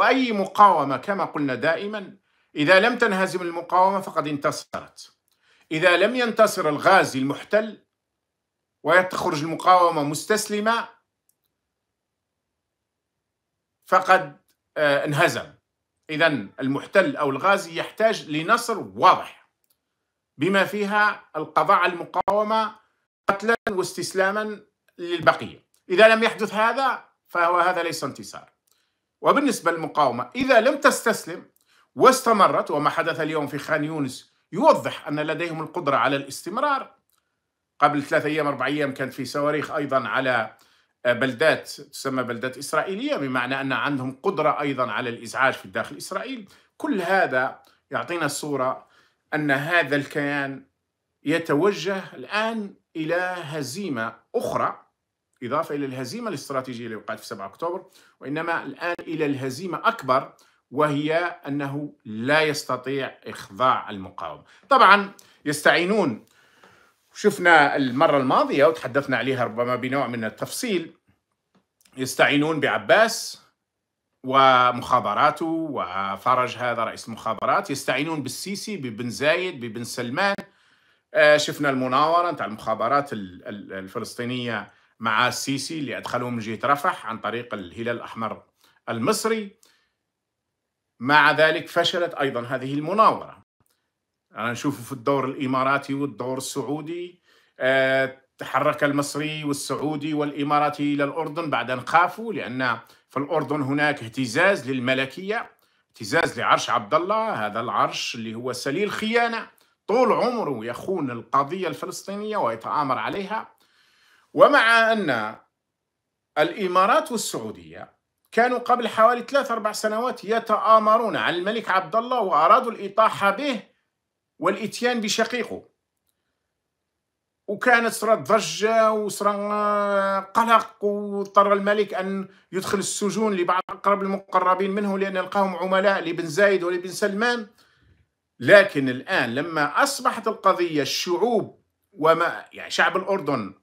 وأي مقاومة كما قلنا دائما إذا لم تنهزم المقاومة فقد انتصرت إذا لم ينتصر الغازي المحتل ويتخرج المقاومة مستسلمة فقد آه، انهزم إذا المحتل أو الغازي يحتاج لنصر واضح بما فيها القضاء على المقاومة قتلا واستسلاما للبقية إذا لم يحدث هذا فهو هذا ليس انتصار وبالنسبة للمقاومة إذا لم تستسلم واستمرت وما حدث اليوم في خان يونس يوضح أن لديهم القدرة على الاستمرار قبل ثلاثة أيام أربع أيام كانت في صواريخ أيضا على آه، بلدات تسمى بلدات إسرائيلية بمعنى أن عندهم قدرة أيضا على الإزعاج في الداخل إسرائيل كل هذا يعطينا الصورة أن هذا الكيان يتوجه الآن إلى هزيمة أخرى إضافة إلى الهزيمة الاستراتيجية اللي وقعت في 7 أكتوبر وإنما الآن إلى الهزيمة أكبر وهي أنه لا يستطيع إخضاع المقاومة طبعا يستعينون شفنا المرة الماضية وتحدثنا عليها ربما بنوع من التفصيل يستعينون بعباس ومخابراته وفرج هذا رئيس المخابرات يستعينون بالسيسي ببن زايد ببن سلمان آه، شفنا المناورة نتاع المخابرات الفلسطينية مع السيسي اللي أدخلهم من جهة رفح عن طريق الهلال الأحمر المصري مع ذلك فشلت أيضا هذه المناورة أنا نشوف في الدور الإماراتي والدور السعودي آه، تحرك المصري والسعودي والإماراتي إلى الأردن بعد أن خافوا لأن في الأردن هناك اهتزاز للملكية اهتزاز لعرش عبد الله هذا العرش اللي هو سليل خيانة طول عمره يخون القضية الفلسطينية ويتآمر عليها ومع أن الإمارات والسعودية كانوا قبل حوالي ثلاث أربع سنوات يتآمرون على الملك عبد الله وأرادوا الإطاحة به والإتيان بشقيقه وكانت صرا ضجة وصرا قلق واضطر الملك أن يدخل السجون لبعض أقرب المقربين منه لأن يلقاهم عملاء لبن زايد ولبن سلمان لكن الآن لما أصبحت القضية الشعوب وما يعني شعب الأردن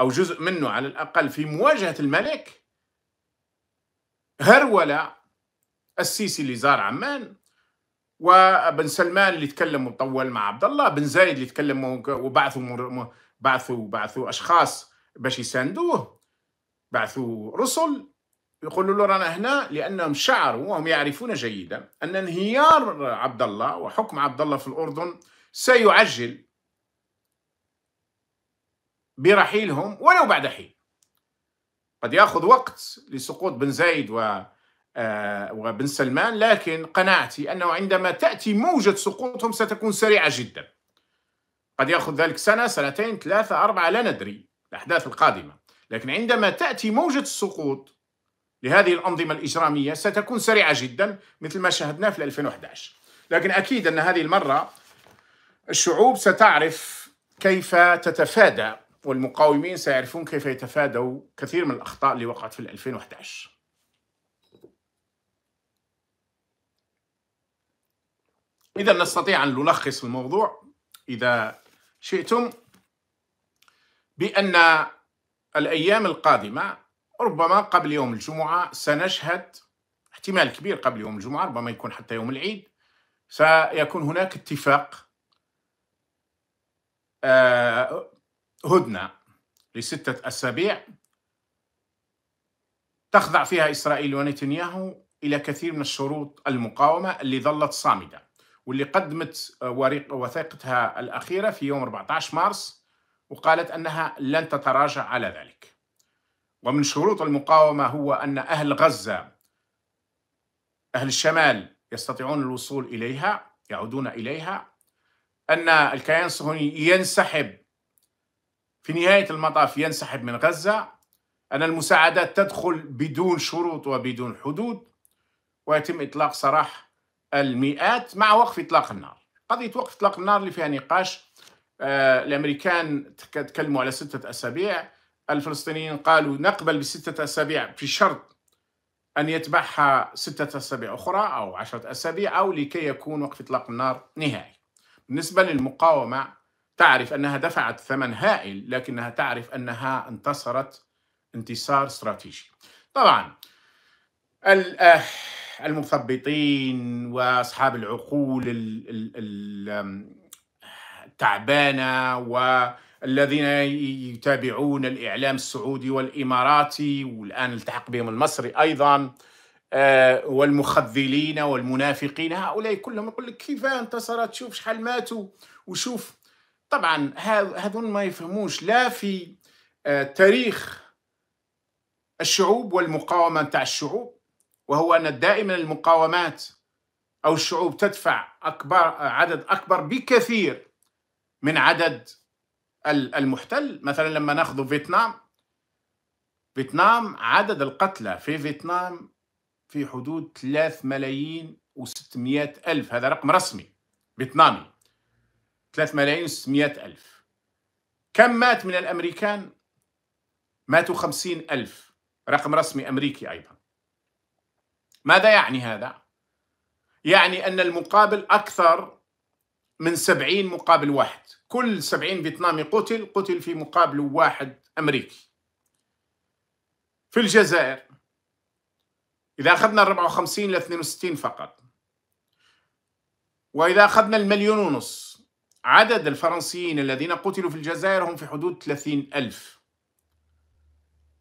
أو جزء منه على الأقل في مواجهة الملك هرولة السيسي اللي زار عمان وبن سلمان اللي تكلم وطول مع عبد الله بن زايد اللي تكلم وبعثوا بعثوا بعثوا اشخاص باش يساندوه بعثوا رسل يقولوا له رانا هنا لانهم شعروا وهم يعرفون جيدا ان انهيار عبد الله وحكم عبد الله في الاردن سيعجل برحيلهم ولو بعد حين قد يأخذ وقت لسقوط بن زايد و آه، وبن سلمان لكن قناعتي أنه عندما تأتي موجة سقوطهم ستكون سريعة جدا قد يأخذ ذلك سنة سنتين ثلاثة أربعة لا ندري الأحداث القادمة لكن عندما تأتي موجة السقوط لهذه الأنظمة الإجرامية ستكون سريعة جدا مثل ما شاهدناه في 2011 لكن أكيد أن هذه المرة الشعوب ستعرف كيف تتفادى والمقاومين سيعرفون كيف يتفادوا كثير من الأخطاء اللي وقعت في 2011 إذا نستطيع أن نلخص الموضوع إذا شئتم بأن الأيام القادمة ربما قبل يوم الجمعة سنشهد احتمال كبير قبل يوم الجمعة ربما يكون حتى يوم العيد سيكون هناك اتفاق آه، هدنة لستة أسابيع تخضع فيها إسرائيل ونتنياهو إلى كثير من الشروط المقاومة اللي ظلت صامدة واللي قدمت آه، وثيقتها الأخيرة في يوم 14 مارس وقالت أنها لن تتراجع على ذلك ومن شروط المقاومة هو أن أهل غزة أهل الشمال يستطيعون الوصول إليها يعودون إليها أن الكيان الصهيوني ينسحب في نهاية المطاف ينسحب من غزة أن المساعدات تدخل بدون شروط وبدون حدود ويتم إطلاق سراح المئات مع وقف إطلاق النار قضية وقف إطلاق النار اللي فيها نقاش آه، الأمريكان تكلموا على ستة أسابيع الفلسطينيين قالوا نقبل بستة أسابيع في شرط أن يتبعها ستة أسابيع أخرى أو عشرة أسابيع أو لكي يكون وقف إطلاق النار نهائي بالنسبة للمقاومة تعرف أنها دفعت ثمن هائل لكنها تعرف أنها انتصرت انتصار استراتيجي طبعا آه، المثبطين وأصحاب العقول التعبانة والذين يتابعون الإعلام السعودي والإماراتي والآن التحق بهم المصري أيضاً آه، والمخذلين والمنافقين هؤلاء كلهم يقول لك كيف انتصرت شوف شحال ماتوا وشوف طبعا هذون ما يفهموش لا في آه، تاريخ الشعوب والمقاومة تاع الشعوب وهو أن دائما المقاومات أو الشعوب تدفع أكبر عدد أكبر بكثير من عدد المحتل مثلا لما ناخذ فيتنام فيتنام عدد القتلى في فيتنام في حدود 3 ملايين و600 ألف هذا رقم رسمي فيتنامي 3 ملايين و ألف كم مات من الأمريكان؟ ماتوا 50 ألف رقم رسمي أمريكي أيضا ماذا يعني هذا؟ يعني أن المقابل أكثر من 70 مقابل واحد كل 70 فيتنامي قتل قتل في مقابل واحد أمريكي في الجزائر إذا أخذنا 54 ل 62 فقط وإذا أخذنا المليون ونص عدد الفرنسيين الذين قتلوا في الجزائر هم في حدود 30 ألف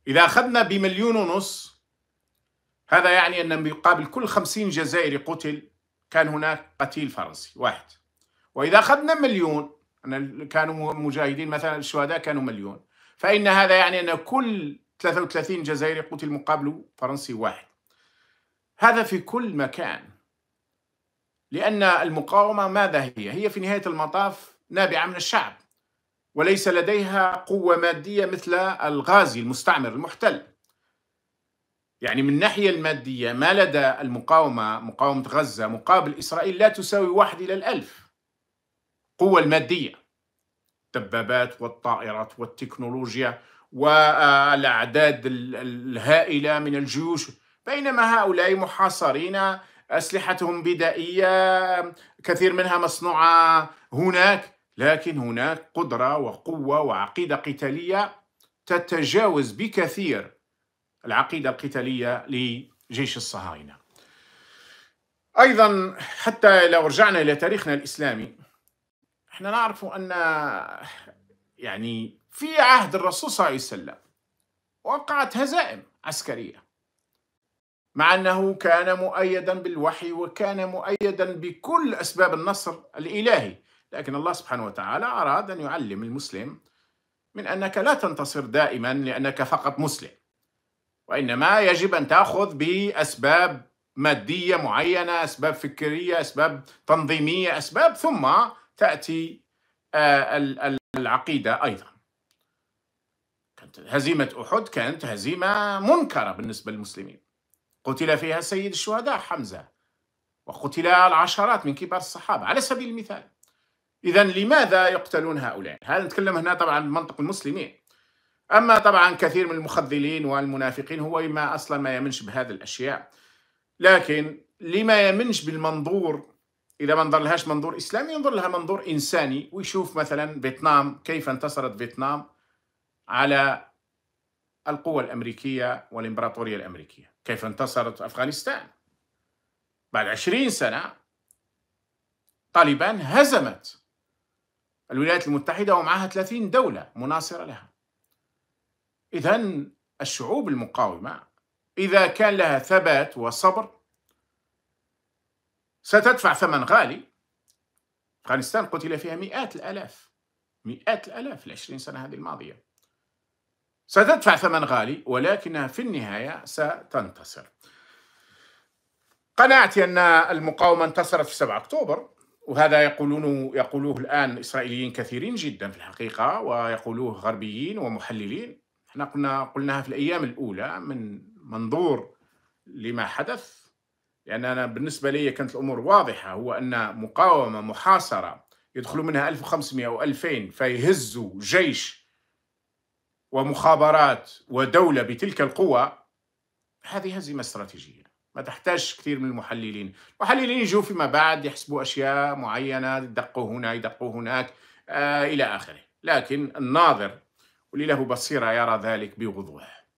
إذا أخذنا بمليون ونص هذا يعني أن مقابل كل 50 جزائري قتل كان هناك قتيل فرنسي واحد وإذا أخذنا مليون كانوا مجاهدين مثلا الشهداء كانوا مليون فإن هذا يعني أن كل 33 جزائري قتل مقابل فرنسي واحد هذا في كل مكان لأن المقاومة ماذا هي؟ هي في نهاية المطاف نابعة من الشعب وليس لديها قوة مادية مثل الغازي المستعمر المحتل يعني من الناحية المادية ما لدى المقاومة مقاومة غزة مقابل إسرائيل لا تساوي واحد إلى الألف قوة المادية الدبابات والطائرات والتكنولوجيا والأعداد الهائلة من الجيوش بينما هؤلاء محاصرين أسلحتهم بدائية كثير منها مصنوعة هناك لكن هناك قدرة وقوة وعقيدة قتالية تتجاوز بكثير العقيدة القتالية لجيش الصهاينة أيضا حتى لو رجعنا إلى تاريخنا الإسلامي احنا نعرف أن يعني في عهد الرسول صلى الله عليه وسلم وقعت هزائم عسكرية مع أنه كان مؤيدا بالوحي وكان مؤيدا بكل أسباب النصر الإلهي لكن الله سبحانه وتعالى أراد أن يعلم المسلم من أنك لا تنتصر دائما لأنك فقط مسلم وإنما يجب أن تأخذ بأسباب مادية معينة أسباب فكرية أسباب تنظيمية أسباب ثم تأتي آه، العقيدة أيضا هزيمة أحد كانت هزيمة منكرة بالنسبة للمسلمين قتل فيها سيد الشهداء حمزة وقتل العشرات من كبار الصحابة على سبيل المثال إذا لماذا يقتلون هؤلاء؟ هذا نتكلم هنا طبعا بمنطق المسلمين أما طبعا كثير من المخذلين والمنافقين هو ما أصلا ما يمنش بهذه الأشياء لكن لما يمنش بالمنظور إذا ما نظر لهاش منظور إسلامي ينظر لها منظور إنساني ويشوف مثلا فيتنام كيف انتصرت فيتنام على القوى الأمريكية والإمبراطورية الأمريكية كيف انتصرت أفغانستان بعد عشرين سنة طالبان هزمت الولايات المتحدة ومعها 30 دولة مناصرة لها إذا الشعوب المقاومة إذا كان لها ثبات وصبر ستدفع ثمن غالي أفغانستان قتل فيها مئات الآلاف مئات الآلاف العشرين سنة هذه الماضية ستدفع ثمن غالي ولكنها في النهاية ستنتصر قناعتي أن المقاومة انتصرت في 7 أكتوبر وهذا يقولون يقولوه الآن إسرائيليين كثيرين جدا في الحقيقة ويقولوه غربيين ومحللين احنا قلنا قلناها في الأيام الأولى من منظور لما حدث لأن يعني أنا بالنسبة لي كانت الأمور واضحة هو أن مقاومة محاصرة يدخلوا منها 1500 و2000 فيهزوا جيش ومخابرات ودولة بتلك القوة هذه هزيمة استراتيجية ما تحتاج كثير من المحللين المحللين يجوا فيما بعد يحسبوا أشياء معينة يدقوا هنا يدقوا هناك آه إلى آخره لكن الناظر واللي له بصيرة يرى ذلك بوضوح